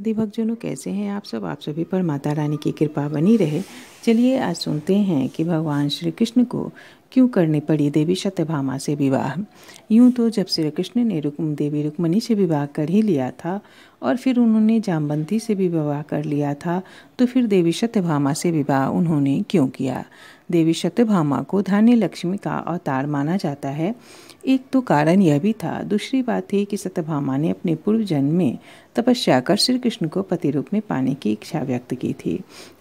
आदि भक्तजनों कैसे हैं आप सब आप सभी पर माता रानी की कृपा बनी रहे चलिए आज सुनते हैं कि भगवान श्री कृष्ण को क्यों करनी पड़ी देवी सत्यभामा से विवाह यूं तो जब श्री कृष्ण ने रुकम देवी रुक्मणी से विवाह कर ही लिया था और फिर उन्होंने जामबंती से भी विवाह कर लिया था तो फिर देवी सत्यभामा से विवाह उन्होंने क्यों किया देवी शतभामा को धान्य लक्ष्मी का अवतार माना जाता है एक तो कारण यह भी था दूसरी बात थी कि सतभामा ने अपने पूर्व जन्म में तपस्या कर श्री कृष्ण को पति रूप में पाने की इच्छा व्यक्त की थी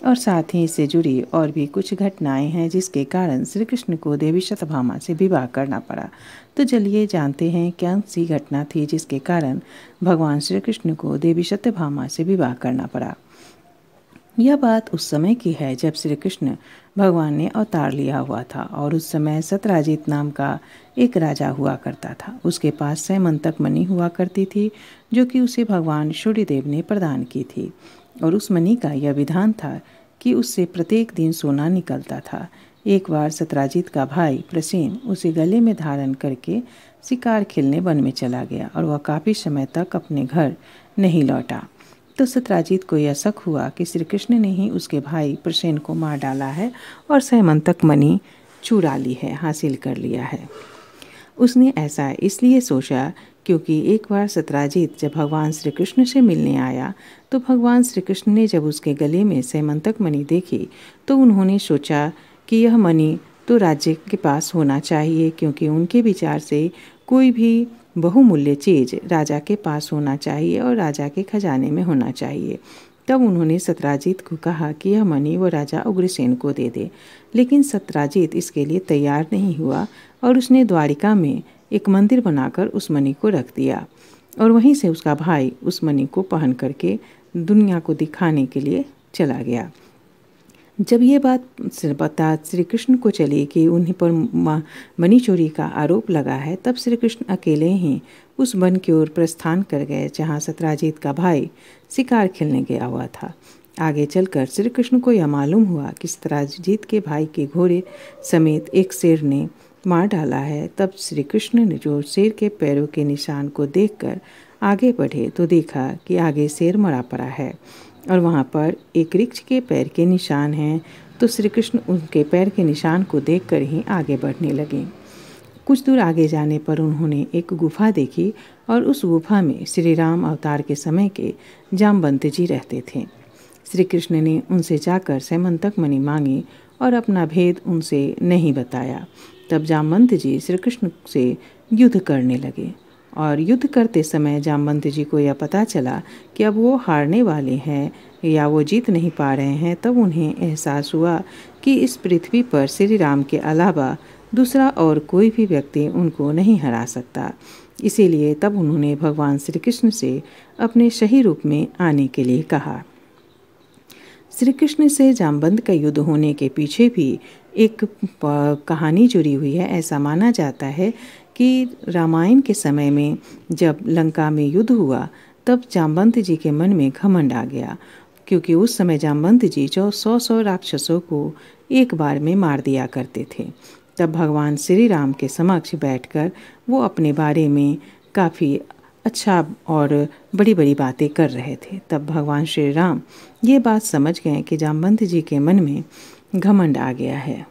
और साथ ही इससे जुड़ी और भी कुछ घटनाएं हैं जिसके कारण श्री कृष्ण को देवी शतभामा से विवाह करना पड़ा तो चलिए जानते हैं क्या सी घटना थी जिसके कारण भगवान श्री कृष्ण को देवी शतभामा से विवाह करना पड़ा यह बात उस समय की है जब श्री कृष्ण भगवान ने अवतार लिया हुआ था और उस समय सतराजित नाम का एक राजा हुआ करता था उसके पास मंतक मनी हुआ करती थी जो कि उसे भगवान सूर्यदेव ने प्रदान की थी और उस मनी का यह विधान था कि उससे प्रत्येक दिन सोना निकलता था एक बार सतराजीत का भाई प्रसीन उसे गले में धारण करके शिकार खेलने वन में चला गया और वह काफ़ी समय तक अपने घर नहीं लौटा तो सत्राजीत को यह शक हुआ कि श्री कृष्ण ने ही उसके भाई प्रसेन को मार डाला है और सहमंतक मनी चुरा ली है हासिल कर लिया है उसने ऐसा इसलिए सोचा क्योंकि एक बार सत्राजीत जब भगवान श्री कृष्ण से मिलने आया तो भगवान श्री कृष्ण ने जब उसके गले में सहमंतक मनी देखी तो उन्होंने सोचा कि यह मनी तो राज्य के पास होना चाहिए क्योंकि उनके विचार से कोई भी बहुमूल्य चीज राजा के पास होना चाहिए और राजा के खजाने में होना चाहिए तब उन्होंने सत्राजीत को कहा कि यह मनी वो राजा उग्रसेन को दे दे लेकिन सत्राजीत इसके लिए तैयार नहीं हुआ और उसने द्वारिका में एक मंदिर बनाकर उस मनी को रख दिया और वहीं से उसका भाई उस मनी को पहन करके दुनिया को दिखाने के लिए चला गया जब ये बात पता श्री कृष्ण को चली कि उन्हीं पर मनी चोरी का आरोप लगा है तब श्री कृष्ण अकेले ही उस वन की ओर प्रस्थान कर गए जहाँ सत्राजीत का भाई शिकार खेलने गया हुआ था आगे चलकर श्री कृष्ण को यह मालूम हुआ कि सत्राजीत के भाई के घोड़े समेत एक शेर ने मार डाला है तब श्री कृष्ण ने जो शेर के पैरों के निशान को देखकर आगे बढ़े तो देखा कि आगे शेर मरा पड़ा है और वहाँ पर एक वृक्ष के पैर के निशान हैं तो श्री कृष्ण उनके पैर के निशान को देखकर ही आगे बढ़ने लगे कुछ दूर आगे जाने पर उन्होंने एक गुफा देखी और उस गुफा में श्री राम अवतार के समय के जामवंत जी रहते थे श्री कृष्ण ने उनसे जाकर सेमंतक मणि मांगी और अपना भेद उनसे नहीं बताया तब जामवंत जी श्री कृष्ण से युद्ध करने लगे और युद्ध करते समय जामवंत जी को यह पता चला कि अब वो हारने वाले हैं या वो जीत नहीं पा रहे हैं तब उन्हें एहसास हुआ कि इस पृथ्वी पर श्री राम के अलावा दूसरा और कोई भी व्यक्ति उनको नहीं हरा सकता इसीलिए तब उन्होंने भगवान श्री कृष्ण से अपने सही रूप में आने के लिए कहा श्री कृष्ण से जामबंद का युद्ध होने के पीछे भी एक कहानी जुड़ी हुई है ऐसा माना जाता है कि रामायण के समय में जब लंका में युद्ध हुआ तब जामवंत जी के मन में घमंड आ गया क्योंकि उस समय जाम्बंत जी जो सौ सौ राक्षसों को एक बार में मार दिया करते थे तब भगवान श्री राम के समक्ष बैठकर वो अपने बारे में काफ़ी अच्छा और बड़ी बड़ी बातें कर रहे थे तब भगवान श्री राम ये बात समझ गए कि जामवंत जी के मन में घमंड आ गया है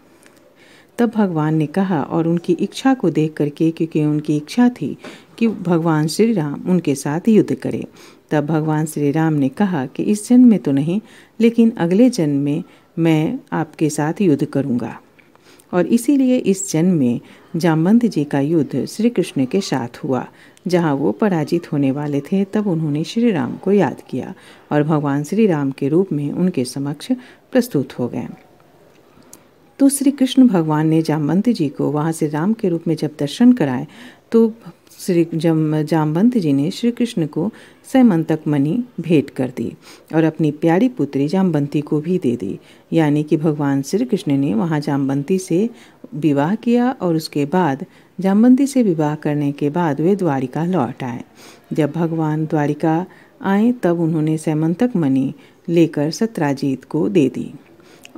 तब भगवान ने कहा और उनकी इच्छा को देख करके क्योंकि उनकी इच्छा थी कि भगवान श्री राम उनके साथ युद्ध करें तब भगवान श्री राम ने कहा कि इस जन्म में तो नहीं लेकिन अगले जन्म में मैं आपके साथ युद्ध करूँगा और इसीलिए इस जन्म में जामवंत जी का युद्ध श्री कृष्ण के साथ हुआ जहाँ वो पराजित होने वाले थे तब उन्होंने श्री राम को याद किया और भगवान श्री राम के रूप में उनके समक्ष प्रस्तुत हो गए तो श्री कृष्ण भगवान ने जामवंत जी को वहाँ से राम के रूप में जब दर्शन कराए तो श्री जम जामवंत जी ने श्री कृष्ण को सैमंतक मणि भेंट कर दी और अपनी प्यारी पुत्री जामवंती को भी दे दी यानी कि भगवान श्री कृष्ण ने वहाँ जामवंती से विवाह किया और उसके बाद जामवंती से विवाह करने के बाद वे द्वारिका लौट आए जब भगवान द्वारिका आए तब उन्होंने सैमंतक मणि लेकर सत्राजीत को दे दी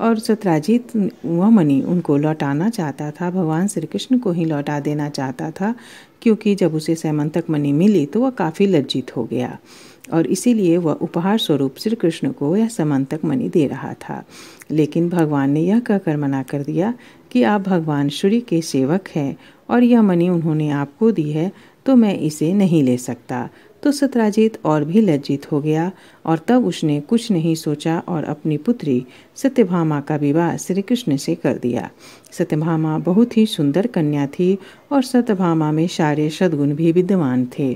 और सत्राजीत वह मणि उनको लौटाना चाहता था भगवान श्री कृष्ण को ही लौटा देना चाहता था क्योंकि जब उसे सैमंतक मणि मिली तो वह काफ़ी लज्जित हो गया और इसीलिए वह उपहार स्वरूप श्री कृष्ण को यह समंतक मणि दे रहा था लेकिन भगवान ने यह कहकर मना कर दिया कि आप भगवान सूर्य के सेवक हैं और यह मणि उन्होंने आपको दी है तो मैं इसे नहीं ले सकता तो सत्राजीत और भी लज्जित हो गया और तब उसने कुछ नहीं सोचा और अपनी पुत्री सत्यभामा का विवाह श्री कृष्ण से कर दिया सत्यभामा बहुत ही सुंदर कन्या थी और सत्यभामा में सारे सद्गुण भी विद्यमान थे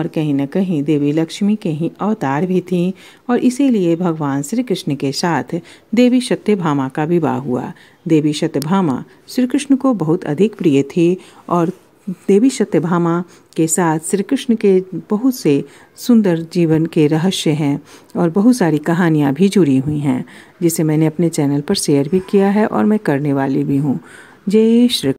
और कहीं न कहीं देवी लक्ष्मी के ही अवतार भी थीं और इसीलिए भगवान श्री कृष्ण के साथ देवी सत्यभामा का विवाह हुआ देवी सत्यभामा श्री कृष्ण को बहुत अधिक प्रिय थी और देवी सत्यभामा के साथ श्री कृष्ण के बहुत से सुंदर जीवन के रहस्य हैं और बहुत सारी कहानियाँ भी जुड़ी हुई हैं जिसे मैंने अपने चैनल पर शेयर भी किया है और मैं करने वाली भी हूँ जय श्री